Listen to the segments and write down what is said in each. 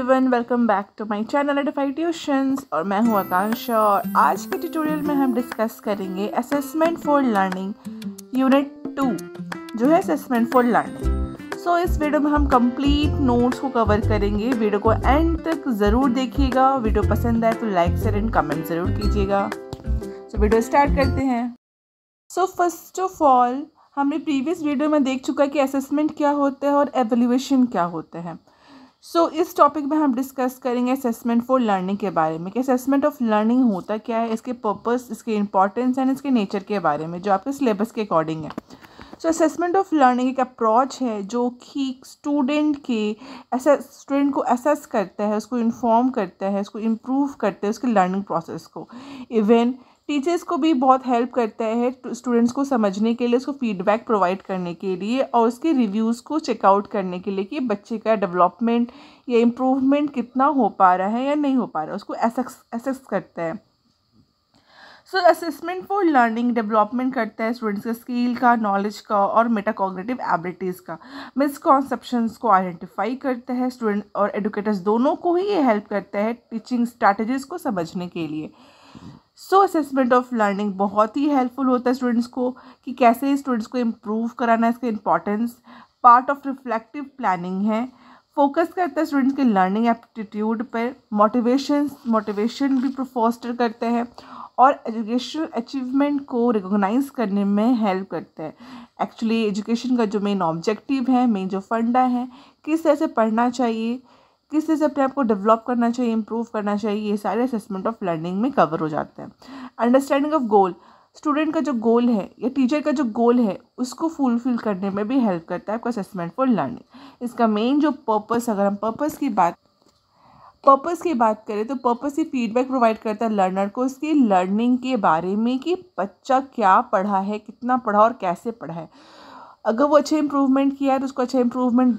everyone welcome back to my channel identify tuitions और मैं हूं आकांक्षा और आज के ट्यूटोरियल में हम डिस्कस करेंगे assessment for learning unit two जो है असेसमेंट फॉर लर्निंग सो इस वीडियो में हम कंप्लीट नोट्स को कवर करेंगे वीडियो को एंड तक ज़रूर देखिएगा वीडियो पसंद आए तो लाइक शेयर एंड कमेंट ज़रूर कीजिएगा सो so, वीडियो स्टार्ट करते हैं सो फर्स्ट ऑफ ऑल हमने प्रीवियस वीडियो में देख चुका है कि असेसमेंट क्या होता है और एवेल्यूएशन क्या होते हैं सो so, इस टॉपिक में हम डिस्कस करेंगे असेसमेंट फॉर लर्निंग के बारे में कि असेसमेंट ऑफ लर्निंग होता क्या है इसके पर्पस इसके इंपॉर्टेंस एंड इसके नेचर के बारे में जो आपके सिलेबस के अकॉर्डिंग है सो असेसमेंट ऑफ लर्निंग एक अप्रोच है जो कि स्टूडेंट के स्टूडेंट को असेस करता है उसको इन्फॉर्म करता है उसको इम्प्रूव करता है उसके लर्निंग प्रोसेस को इवन टीचर्स को भी बहुत हेल्प करता है स्टूडेंट्स को समझने के लिए उसको फीडबैक प्रोवाइड करने के लिए और उसके रिव्यूज़ को चेकआउट करने के लिए कि बच्चे का डेवलपमेंट या इम्प्रूवमेंट कितना हो पा रहा है या नहीं हो पा रहा है उसको एसेस एसेस करता है so assessment for learning development करता है स्टूडेंट्स का स्किल का नॉलेज का और मेटाकॉग्नेटिव एबिलिटीज़ का मिसकॉन्सेप्शंस को आइडेंटिफाई करता है स्टूडेंट और एडुकेटर्स दोनों को ही ये हेल्प करता है टीचिंग स्ट्रैटेजीज को समझने के लिए सो असेसमेंट ऑफ लर्निंग बहुत ही हेल्पफुल होता है स्टूडेंट्स को कि कैसे स्टूडेंट्स को इम्प्रूव कराना है इसका importance part of reflective planning है फोकस करता है स्टूडेंट्स के लर्निंग एप्टीट्यूड पर मोटिवेशन मोटिवेशन भी प्रोफोस्टर करते हैं और एजुकेशनल अचीवमेंट को रिकोगनाइज करने में हेल्प करते हैं एक्चुअली एजुकेशन का जो मेन ऑब्जेक्टिव है मेन जो फंडा है किस तरह से पढ़ना चाहिए किस तरह से अपने आप को डेवलप करना चाहिए इम्प्रूव करना चाहिए ये सारे असेसमेंट ऑफ लर्निंग में कवर हो जाते हैं अंडरस्टैंडिंग ऑफ गोल स्टूडेंट का जो गोल है या टीचर का जो गोल है उसको फुलफिल करने में भी हेल्प करता है आपका असेसमेंट फॉर लर्निंग इसका मेन जो पर्पस अगर हम पर्पस की बात पर्पस की बात करें तो पर्पस ही फीडबैक प्रोवाइड करता है लर्नर को उसकी लर्निंग के बारे में कि बच्चा क्या पढ़ा है कितना पढ़ा और कैसे पढ़ा है अगर वो अच्छे इम्प्रूवमेंट किया है तो उसको अच्छा इम्प्रूवमेंट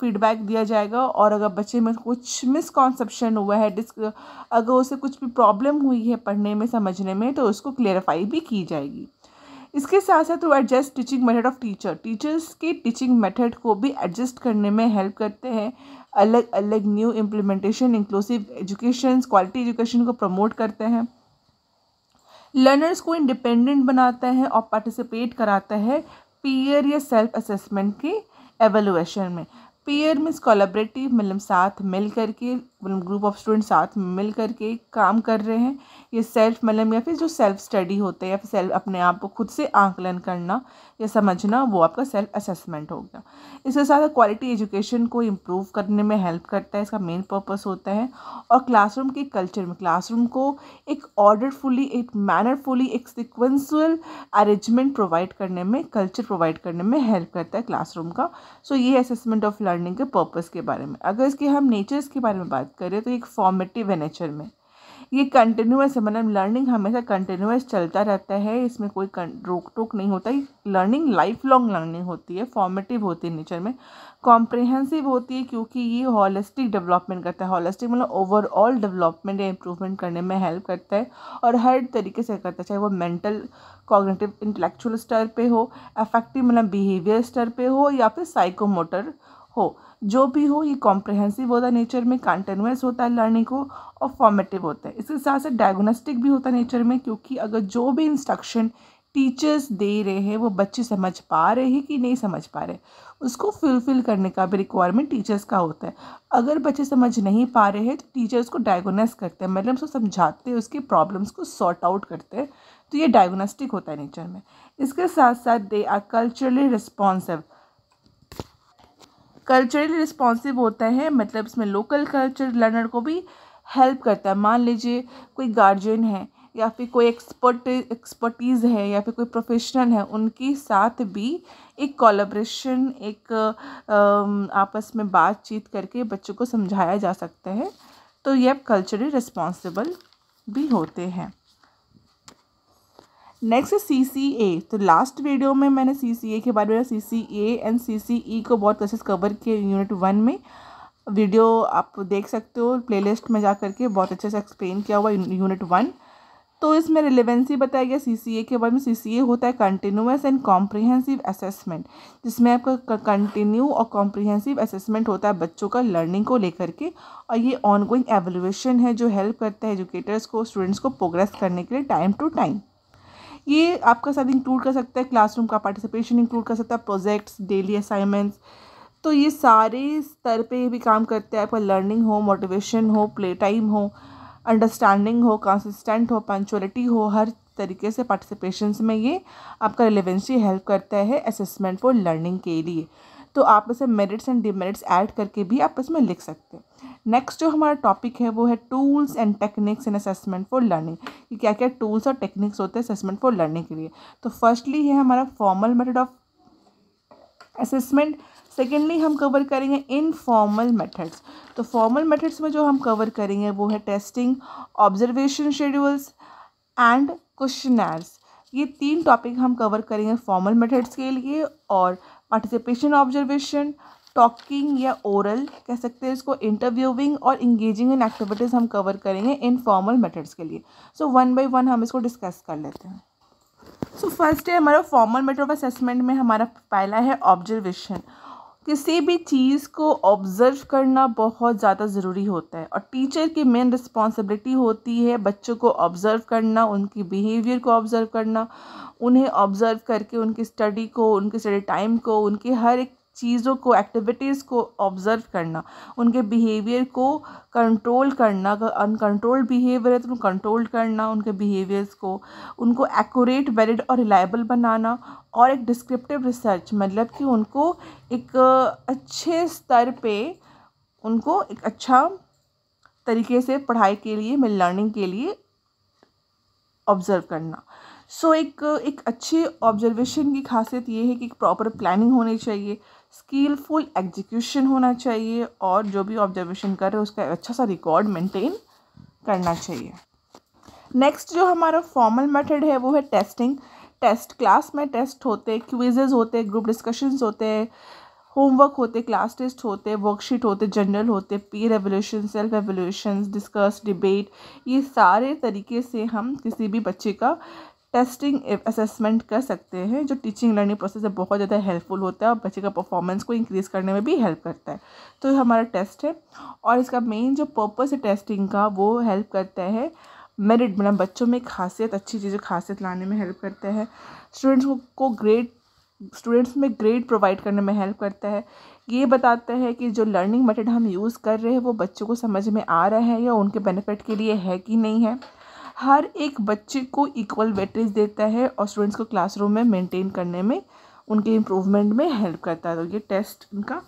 फीडबैक दिया जाएगा और अगर बच्चे में कुछ मिसकॉन्सेप्शन हुआ है डिस्क अगर उसे कुछ भी प्रॉब्लम हुई है पढ़ने में समझने में तो उसको क्लेरिफाई भी की जाएगी इसके साथ साथ वो adjust teaching method of teacher teachers के टीचिंग मेथड को भी एडजस्ट करने में हेल्प करते हैं अलग अलग new implementation inclusive education quality education को प्रमोट करते हैं लर्नर्स को इंडिपेंडेंट बनाता है और पार्टिसिपेट कराता है पीयर या सेल्फ असेसमेंट की एवेलुएशन में पीयर मीन्स कोलाबरेटिव मतलब साथ मिल करके ग्रुप ऑफ स्टूडेंट साथ मिल करके काम कर रहे हैं ये सेल्फ मतलब या फिर जो सेल्फ स्टडी होते हैं या फिर सेल्फ अपने आप को खुद से आंकलन करना या समझना वो आपका सेल्फ असेसमेंट हो गया इसके साथ क्वालिटी एजुकेशन को इम्प्रूव करने में हेल्प करता है इसका मेन पर्पस होता है और क्लासरूम के कल्चर में क्लासरूम को एक ऑर्डरफुली एक मैनरफुली एक सिक्वेंसुअल अरेंजमेंट प्रोवाइड करने में कल्चर प्रोवाइड करने में हेल्प करता है क्लासरूम का सो so, ये असेसमेंट ऑफ लर्निंग के पर्पज़ के बारे में अगर इसके हम नेचर्स के बारे में बात बात करें तो एक फॉर्मेटिव है नेचर में ये कंटिन्यूस है मतलब लर्निंग हमेशा कंटिन्यूस चलता रहता है इसमें कोई रोक टोक नहीं होता लर्निंग लाइफ लॉन्ग लर्निंग होती है फॉर्मेटिव होती है नेचर में कॉम्प्रिहेंसिव होती है क्योंकि ये हॉलिस्टिक डेवलपमेंट करता है हॉलिस्टिक मतलब ओवरऑल डेवलपमेंट या इम्प्रूवमेंट करने में हेल्प करता है और हर तरीके से करता है चाहे वो मेंटल कॉग्निटिव इंटेलेक्चुअल स्तर पे हो अफेक्टिव मतलब बिहेवियर स्तर पे हो या फिर साइकोमोटर हो जो भी हो ये कॉम्प्रहेंसिव होता है नेचर में कंटिन्यूस होता है लर्निंग को और फॉर्मेटिव होता है इसके साथ साथ डायग्नोस्टिक भी होता है नेचर में क्योंकि अगर जो भी इंस्ट्रक्शन टीचर्स दे रहे हैं वो बच्चे समझ पा रहे हैं कि नहीं समझ पा रहे उसको फुलफ़िल करने का भी रिक्वायरमेंट टीचर्स का होता है अगर बच्चे समझ नहीं पा रहे हैं तो टीचर्स को डायग्नोस करते हैं मतलब उसको समझाते हैं उसके प्रॉब्लम्स को सॉर्ट आउट करते हैं तो ये डायग्नोस्टिक होता है नेचर में इसके साथ साथ they are culturally responsive culturally responsive होता है मतलब इसमें लोकल कल्चर लर्नर को भी हेल्प करता है मान लीजिए कोई गार्जियन है या फिर कोई एक्सपर्ट एक्सपर्टीज़ है या फिर कोई प्रोफेशनल है उनके साथ भी एक कोलाब्रेशन एक आपस में बातचीत करके बच्चों को समझाया जा सकता है तो ये कल्चरली रिस्पॉन्सिबल भी होते हैं नेक्स्ट सी सी ए तो लास्ट वीडियो में मैंने सी सी ए के बारे में सी सी ए एंड सी सी ई को बहुत अच्छे से कवर किए यूनिट वन में वीडियो आप देख सकते हो प्लेलिस्ट में जा करके बहुत अच्छे से एक्सप्लेन किया हुआ यूनिट वन तो इसमें रिलेवेंसी बताया गया सी सी ए के बारे में सी सी ए होता है कंटिन्यूस एंड कॉम्प्रिहेंसिव असेसमेंट जिसमें आपका कंटिन्यू और कॉम्प्रिहेंसिव असेसमेंट होता है बच्चों का लर्निंग को लेकर के और ये ऑनगोइंग एवेल्यूएशन है जो हेल्प करता है एजुकेटर्स को स्टूडेंट्स को प्रोग्रेस करने के लिए टाइम टू टाइम ये आपका साथ इंक्लूड कर सकता है क्लासरूम का पार्टिसिपेशन इंक्लूड कर सकता है प्रोजेक्ट्स डेली असाइनमेंट्स तो ये सारे स्तर पे भी काम करते हैं आपका लर्निंग हो मोटिवेशन हो प्ले टाइम हो अंडरस्टैंडिंग हो कंसिस्टेंट हो पंचुअलिटी हो हर तरीके से पार्टिसिपेशन में ये आपका रिलेवेंसी हेल्प करता है असेसमेंट फॉर लर्निंग के लिए तो आप इसे मेरिट्स एंड डिमेरिट्स ऐड करके भी आप इसमें लिख सकते हैं नेक्स्ट जो हमारा टॉपिक है वो है tools and techniques in assessment for learning कि क्या क्या टूल्स और टेक्निक्स होते हैं असेसमेंट फॉर लर्निंग के लिए तो फर्स्टली है हमारा formal method of assessment secondly हम कवर करेंगे इनफॉर्मल मेथड्स तो फॉर्मल मेथड्स में जो हम कवर करेंगे वो है testing observation schedules and questionnaires ये तीन टॉपिक हम कवर करेंगे फॉर्मल मेथड्स के लिए और पार्टिसिपेशन ऑब्जर्वेशन टॉकिंग या ओरल कह सकते हैं इसको इंटरव्यूइंग और इंगेजिंग इन एक्टिविटीज़ हम कवर करेंगे इन फॉर्मल मेथड्स के लिए सो वन बाई वन हम इसको डिस्कस कर लेते हैं सो फर्स्ट है हमारा फॉर्मल मेथड ऑफ असेसमेंट में हमारा पहला है ऑब्जर्वेशन किसी भी चीज़ को ऑब्ज़र्व करना बहुत ज़्यादा ज़रूरी होता है और टीचर की मेन रिस्पॉन्सिबिलिटी होती है बच्चों को ऑब्ज़र्व करना उनकी बिहेवियर को ऑब्ज़र्व करना उन्हें ऑब्ज़र्व करके उनकी स्टडी को उनके स्टडी टाइम को उनके हर एक चीज़ों को एक्टिविटीज़ को ऑब्ज़र्व करना उनके बिहेवियर को कंट्रोल करना अगर अनकंट्रोल्ड बिहेवियर है तो उनको कंट्रोल करना उनके बिहेवियर्स को उनको एक्यूरेट वैलिड और रिलायबल बनाना और एक डिस्क्रिप्टिव रिसर्च मतलब कि उनको एक अच्छे स्तर पे उनको एक अच्छा तरीके से पढ़ाई के लिए मिल लर्निंग के लिए ऑब्ज़र्व करना सो so, एक एक अच्छी ऑब्जर्वेशन की खासियत ये है कि एक प्रॉपर प्लानिंग होनी चाहिए स्किलफुल एग्जीक्यूशन होना चाहिए और जो भी ऑब्जर्वेशन कर रहे हैं उसका अच्छा सा रिकॉर्ड मेंटेन करना चाहिए नेक्स्ट जो हमारा फॉर्मल मेथड है वो है टेस्टिंग टेस्ट क्लास में टेस्ट होते क्विजेज होते ग्रुप डिस्कशंस होते होमवर्क होते क्लास टेस्ट होते वर्कशीट होते जनरल होते peer evaluation self evaluation discuss debate ये सारे तरीके से हम किसी भी बच्चे का टेस्टिंग असेसमेंट कर सकते हैं जो टीचिंग लर्निंग प्रोसेस में बहुत ज़्यादा हेल्पफुल होता है और बच्चे का परफॉर्मेंस को इंक्रीज़ करने में भी हेल्प करता है तो ये हमारा टेस्ट है और इसका मेन जो पर्पस है टेस्टिंग का वो हेल्प करता है मेरिट मतलब बच्चों में खासियत अच्छी चीज़ें खासियत लाने में हेल्प करता है स्टूडेंट्स को ग्रेड स्टूडेंट्स में ग्रेड प्रोवाइड करने में हेल्प करता है ये बताता है कि जो लर्निंग मेथड हम यूज़ कर रहे हैं वो बच्चों को समझ में आ रहा है या उनके बेनिफिट के लिए है कि नहीं है हर एक बच्चे को इक्वल वेटेज देता है और स्टूडेंट्स को क्लासरूम में मेंटेन करने में उनके इम्प्रूवमेंट में हेल्प करता है तो ये टेस्ट उनका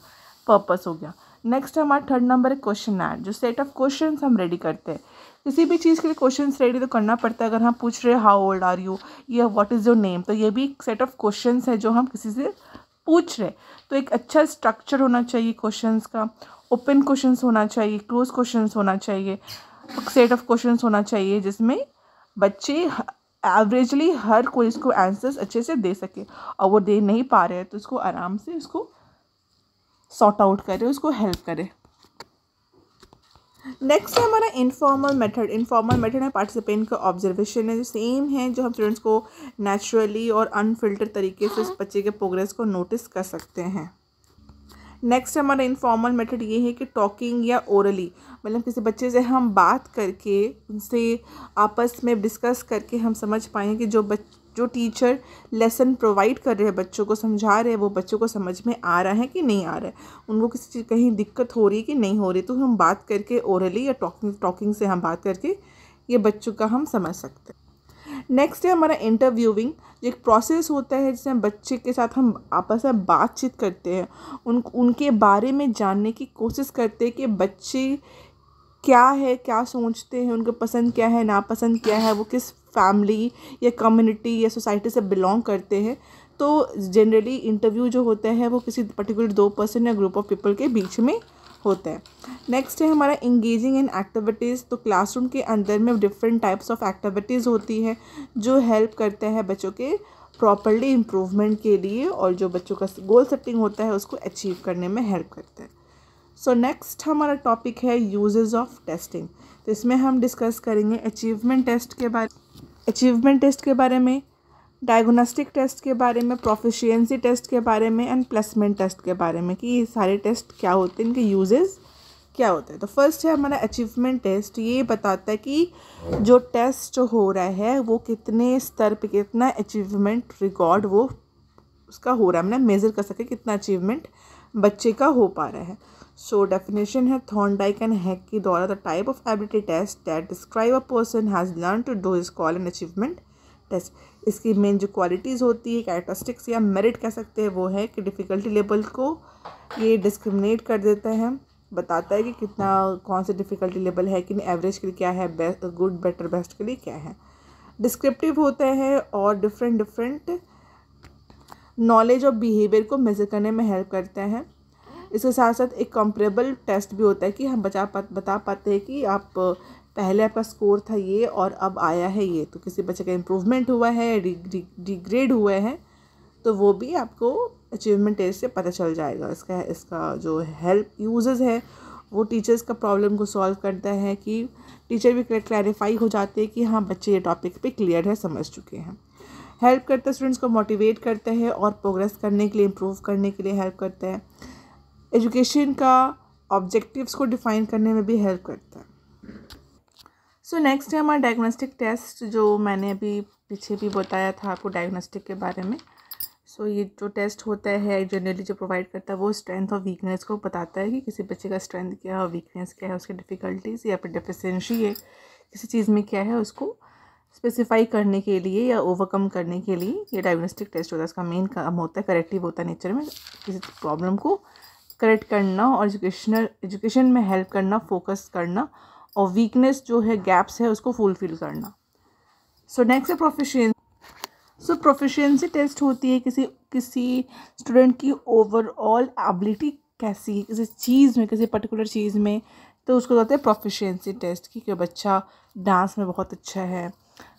पर्पस हो गया नेक्स्ट हमारा थर्ड नंबर है क्वेश्चन आर जो सेट ऑफ क्वेश्चन हम रेडी करते हैं किसी भी चीज़ के लिए क्वेश्चन रेडी तो करना पड़ता है अगर हम पूछ रहे हाउ ओल्ड आर यू या व्हाट इज़ योर नेम तो ये भी एक सेट ऑफ क्वेश्चन है जो हम किसी से पूछ रहे तो एक अच्छा स्ट्रक्चर होना चाहिए क्वेश्चन का ओपन क्वेश्चन होना चाहिए क्लोज क्वेश्चन होना चाहिए सेट ऑफ क्वेश्चंस होना चाहिए जिसमें बच्चे एवरेजली हर कोई इसको आंसर्स अच्छे से दे सके और वो दे नहीं पा रहे हैं तो इसको आराम से उसको सॉर्ट आउट करें उसको हेल्प करें नेक्स्ट है हमारा इनफॉर्मल मेथड इनफॉर्मल मेथड है पार्टिसिपेंट का ऑब्जर्वेशन है जो सेम है जो हम स्टूडेंट्स को नेचुरली और अनफिल्टर तरीके से उस बच्चे के प्रोग्रेस को नोटिस कर सकते हैं नेक्स्ट हमारा इनफॉर्मल मेथड ये है कि टॉकिंग या ओरली मतलब किसी बच्चे से हम बात करके उनसे आपस में डिस्कस करके हम समझ पाएंगे कि जो बच जो टीचर लेसन प्रोवाइड कर रहे हैं बच्चों को समझा रहे हैं वो बच्चों को समझ में आ रहा है कि नहीं आ रहा है उनको किसी चीज़ कहीं दिक्कत हो रही है कि नहीं हो रही तो हम बात करके ओरली या टॉकिंग टॉकिंग से हम बात करके ये बच्चों का हम समझ सकते हैं नेक्स्ट है हमारा इंटरव्यूइंग एक प्रोसेस होता है जिसमें बच्चे के साथ हम आपस में बातचीत करते हैं उन उनके बारे में जानने की कोशिश करते हैं कि बच्चे क्या है क्या सोचते हैं उनको पसंद क्या है नापसंद क्या है वो किस फैमिली या कम्युनिटी या सोसाइटी से बिलोंग करते हैं तो जनरली इंटरव्यू जो होता है वो किसी पर्टिकुलर दो पर्सन या ग्रुप ऑफ पीपल के बीच में होते हैं नेक्स्ट है हमारा इंगेजिंग इन एक्टिविटीज़ तो क्लासरूम के अंदर में डिफरेंट टाइप्स ऑफ एक्टिविटीज़ होती हैं जो हेल्प करते हैं बच्चों के प्रॉपरली इम्प्रूवमेंट के लिए और जो बच्चों का गोल सेटिंग होता है उसको अचीव करने में हेल्प करते हैं सो नेक्स्ट हमारा टॉपिक है यूजेज ऑफ टेस्टिंग तो इसमें हम डिस्कस करेंगे अचीवमेंट टेस्ट के बारे अचीवमेंट टेस्ट के बारे में डायग्नोस्टिक टेस्ट के बारे में प्रोफिशियंसी टेस्ट के बारे में एंड प्लेसमेंट टेस्ट के बारे में कि ये सारे टेस्ट क्या होते हैं इनके यूजेस क्या होते हैं तो फर्स्ट है हमारा अचीवमेंट टेस्ट ये बताता है कि जो टेस्ट जो हो रहा है वो कितने स्तर पे कितना अचीवमेंट रिकॉर्ड वो उसका हो रहा है हमने मतलब मेज़र कर सके कितना अचीवमेंट बच्चे का हो पा रहा है सो so, डेफिनेशन है डाइक एंड हैक के द्वारा the type of ability test that describe a person has learn to do is call an achievement test इसकी मेन जो क्वालिटीज़ होती है कैरेक्टरिस्टिक्स या मेरिट कह सकते हैं वो है कि डिफ़िकल्टी लेवल को ये डिस्क्रिमिनेट कर देते हैं बताता है कि कितना कौन सा डिफ़िकल्टी लेवल है कि एवरेज के लिए क्या है बेस्ट गुड बेटर बेस्ट के लिए क्या है डिस्क्रिप्टिव होता है और डिफरेंट डिफरेंट नॉलेज और बिहेवियर को मेज़र करने में हेल्प करते हैं इसके साथ साथ एक कंपरेबल टेस्ट भी होता है कि हम बचा पा बता पाते हैं कि आप पहले आपका स्कोर था ये और अब आया है ये तो किसी बच्चे का इम्प्रूवमेंट हुआ है डिग्रेड हुआ है तो वो भी आपको अचीवमेंट टेस्ट से पता चल जाएगा इसका इसका जो हेल्प यूजेस है वो टीचर्स का प्रॉब्लम को सॉल्व करता है कि टीचर भी क्लैरिफाई हो जाते हैं कि हाँ बच्चे ये टॉपिक पे क्लियर है समझ चुके हैं हेल्प करता है स्टूडेंट्स को मोटिवेट करते हैं और प्रोग्रेस करने के लिए इम्प्रूव करने के लिए हेल्प करता है एजुकेशन का ऑब्जेक्टिव्स को डिफ़ाइन करने में भी हेल्प करता है सो नेक्स्ट है हमारा डायग्नोस्टिक टेस्ट जो मैंने अभी पीछे भी बताया था आपको डायग्नोस्टिक के बारे में सो so, ये जो टेस्ट होता है जनरली जो प्रोवाइड करता है वो स्ट्रेंथ और वीकनेस को बताता है कि किसी बच्चे का स्ट्रेंथ क्या है वीकनेस क्या है उसके डिफ़िकल्टीज़ या फिर डिफिशेंसी है किसी चीज़ में क्या है उसको स्पेसिफाई करने के लिए या ओवरकम करने के लिए ये डायग्नोस्टिक टेस्ट होता है उसका मेन काम होता है करेक्टिव होता है नेचर में किसी प्रॉब्लम को करेक्ट करना और एजुकेशनल एजुकेशन में हेल्प करना फोकस करना और वीकनेस जो है गैप्स है उसको फुलफिल करना सो नेक्स्ट है प्रोफिशेंसी सो प्रोफिशियंसी टेस्ट होती है किसी किसी स्टूडेंट की ओवरऑल एबिलिटी कैसी है किसी चीज़ में किसी पर्टिकुलर चीज़ में तो उसको कहते हैं प्रोफिशियंसी टेस्ट कि बच्चा डांस में बहुत अच्छा है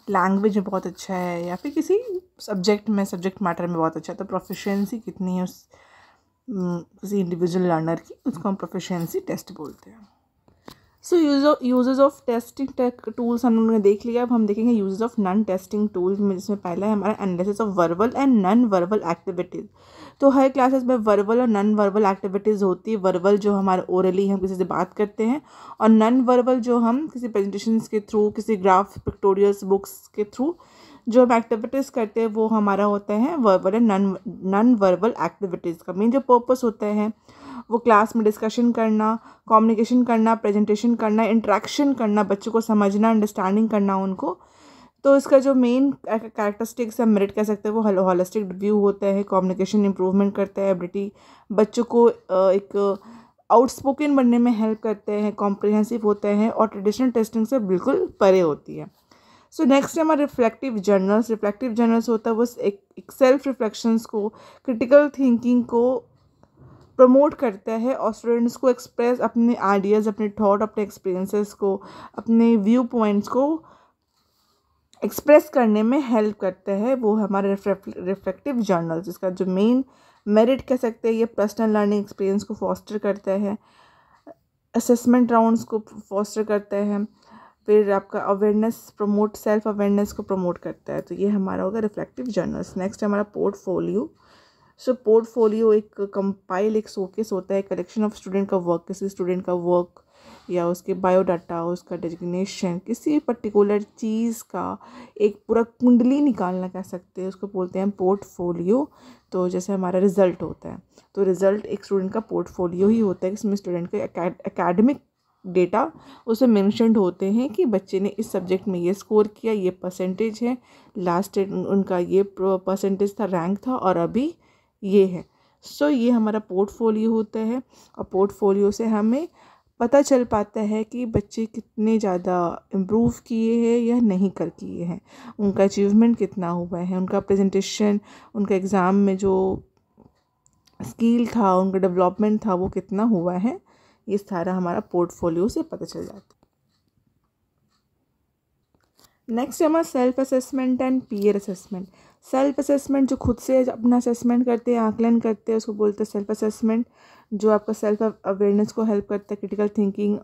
लैंग्वेज में बहुत अच्छा है या फिर किसी सब्जेक्ट में सब्जेक्ट मैटर में बहुत अच्छा है तो प्रोफिशियंसी कितनी है उस किसी इंडिविजुअल लर्नर की उसको हम प्रोफिशियंसी टेस्ट बोलते हैं so use usages of testing tools हम लोगों ने देख लिया अब हम देखेंगे usages of non testing tools में जिसमें पहला है हमारा analysis of verbal and non verbal activities तो हर क्लासेस में वर्बल और नॉन वर्बल एक्टिविटीज़ होती है वर्बल जो हमारे ओरली हम किसी से बात करते हैं और नॉन वर्बल जो हम किसी प्रेजेंटेशन के थ्रू किसी ग्राफ पिक्टोरियल्स बुक्स के थ्रू जो हम एक्टिविटीज़ करते हैं वो हमारा होता है verbal and non non verbal activities का मेन जो पर्पस होता है वो क्लास में डिस्कशन करना कम्युनिकेशन करना प्रेजेंटेशन करना इंट्रैक्शन करना बच्चों को समझना अंडरस्टैंडिंग करना उनको तो इसका जो मेन कैरेक्टरिस्टिक्स है मेरिट कह सकते हैं वो हॉलो हॉलिस्टिक व्यू होता है कम्युनिकेशन इंप्रूवमेंट करता है एबिलिटी बच्चों को एक आउटस्पोकन बनने में हेल्प करते हैं कॉम्प्रिहेंसिव होते हैं और ट्रेडिशनल टेस्टिंग से बिल्कुल परे होती है सो नेक्स्ट है हमारा रिफ्लेक्टिव जर्नल्स रिफ्लेक्टिव जर्नल्स होता है वो एक, एक सेल्फ रिफ्लेक्शंस को क्रिटिकल थिंकिंग को प्रमोट करता है और स्टूडेंट्स को एक्सप्रेस अपने आइडियाज़ अपने थॉट अपने एक्सपीरियंसेस को अपने व्यू पॉइंट्स को एक्सप्रेस करने में हेल्प करता है वो हमारे रिफ्लेक्टिव जर्नल जिसका जो मेन मेरिट कह सकते हैं ये पर्सनल लर्निंग एक्सपीरियंस को फॉस्टर करता है असेसमेंट राउंड्स को फॉस्टर करता है फिर आपका अवेयरनेस प्रमोट सेल्फ अवेयरनेस को प्रमोट करता है तो ये हमारा होगा रिफ्लेक्टिव जर्नल्स नेक्स्ट हमारा पोर्टफोलियो सो पोर्टफोलियो एक कंपाइल एक शोकेस होता है कलेक्शन ऑफ स्टूडेंट का वर्क किसी स्टूडेंट का वर्क या उसके बायोडाटा उसका डेजिग्नेशन किसी पर्टिकुलर चीज़ का एक पूरा कुंडली निकालना कह सकते हैं उसको बोलते हैं पोर्टफोलियो तो जैसे हमारा रिज़ल्ट होता है तो रिज़ल्ट एक स्टूडेंट का पोर्टफोलियो ही होता है जिसमें स्टूडेंट के एकेडमिक डेटा उसमें मैंशनड होते हैं कि बच्चे ने इस सब्जेक्ट में ये स्कोर किया ये परसेंटेज है लास्ट उनका ये परसेंटेज था रैंक था और अभी ये है सो so, ये हमारा पोर्टफोलियो होता है और पोर्टफोलियो से हमें पता चल पाता है कि बच्चे कितने ज़्यादा इम्प्रूव किए हैं या नहीं कर किए हैं उनका अचीवमेंट कितना हुआ है उनका प्रेजेंटेशन उनका एग्ज़ाम में जो स्किल था उनका डेवलपमेंट था वो कितना हुआ है ये सारा हमारा पोर्टफोलियो से पता चल जाता है नेक्स्ट है हमारा self assessment and peer assessment self assessment जो खुद से अपना असेसमेंट करते हैं आकलन करते हैं उसको बोलते हैं सेल्फ असेसमेंट जो आपका सेल्फ अवेयरनेस को हेल्प करता है क्रिटिकल थिंकिंग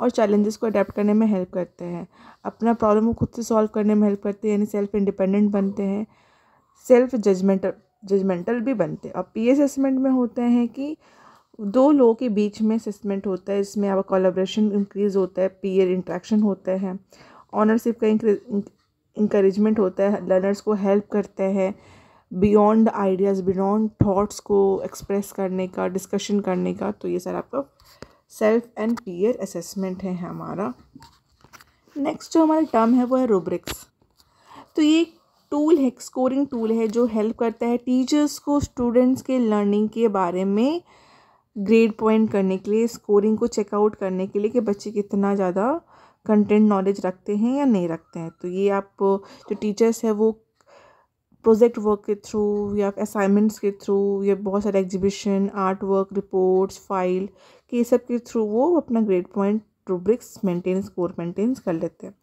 और चैलेंजेस को अडेप्ट करने में हेल्प करते हैं अपना प्रॉब्लम को खुद से सॉल्व करने में हेल्प करते हैं यानी सेल्फ इंडिपेंडेंट बनते हैं सेल्फ जजमेंट जजमेंटल भी बनते हैं और पी असेसमेंट में होते हैं कि दो लोगों के बीच में असेसमेंट होता है इसमें आपका कोलाब्रेशन इंक्रीज होता है पीयर इंट्रैक्शन होता है ऑनरशिप का इंक्रेजमेंट होता है लर्नर्स को हेल्प करते हैं बियॉन्ड आइडियाज़ बियॉन्ड थाट्स को एक्सप्रेस करने का डिस्कशन करने का तो ये सर आपका सेल्फ एंड पीयर असेसमेंट है हमारा नेक्स्ट जो हमारा टर्म है वो है रूब्रिक्स तो ये टूल है स्कोरिंग टूल है जो हेल्प करता है टीचर्स को स्टूडेंट्स के लर्निंग के बारे में ग्रेड पॉइंट करने के लिए स्कोरिंग को चेकआउट करने के लिए कि बच्चे कितना ज़्यादा कंटेंट नॉलेज रखते हैं या नहीं रखते हैं तो ये आप जो टीचर्स हैं वो प्रोजेक्ट वर्क के थ्रू या असाइनमेंट्स के थ्रू या बहुत सारे exhibition art work reports file के ये सब के थ्रू वो अपना grade point rubrics maintain score maintain कर लेते हैं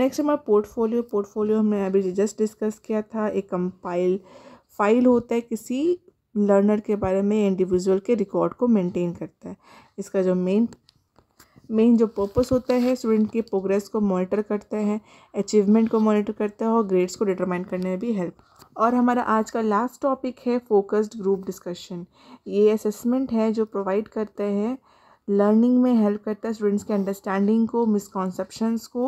नेक्स्ट हमारा पोर्टफोलियो पोर्टफोलियो हमने अभी जस्ट डिस्कस किया था एक कंपाइल फाइल होता है किसी लर्नर के बारे में इंडिविजुअल के रिकॉर्ड को मेंटेन करता है इसका जो मेन मेन जो पर्पस होता है स्टूडेंट के प्रोग्रेस को मॉनिटर करता है अचीवमेंट को मॉनिटर करता है और ग्रेड्स को डिटरमाइन करने में भी हेल्प और हमारा आज का लास्ट टॉपिक है फोकस्ड ग्रुप डिस्कशन ये असेसमेंट है जो प्रोवाइड करते हैं लर्निंग में हेल्प करता है स्टूडेंट्स के अंडरस्टैंडिंग को मिसकॉन्सेप्शंस को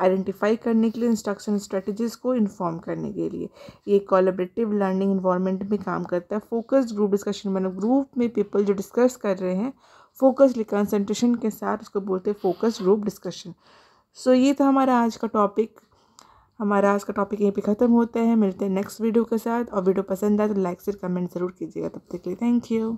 आइडेंटिफाई करने के लिए इंस्ट्रक्शन स्ट्रेटजीज को इन्फॉर्म करने के लिए ये कोलेबरेटिव लर्निंग इन्वायरमेंट में काम करता है फोकस्ड ग्रुप डिस्कशन मतलब ग्रुप में पीपल जो डिस्कस कर रहे हैं फोकस कंसंट्रेशन के साथ उसको बोलते हैं फोकस ग्रुप डिस्कशन सो ये था हमारा आज का टॉपिक हमारा आज का टॉपिक यहीं पे ख़त्म होता है मिलते हैं नेक्स्ट वीडियो के साथ और वीडियो पसंद आए तो लाइक से कमेंट ज़रूर कीजिएगा तब तक के लिए थैंक यू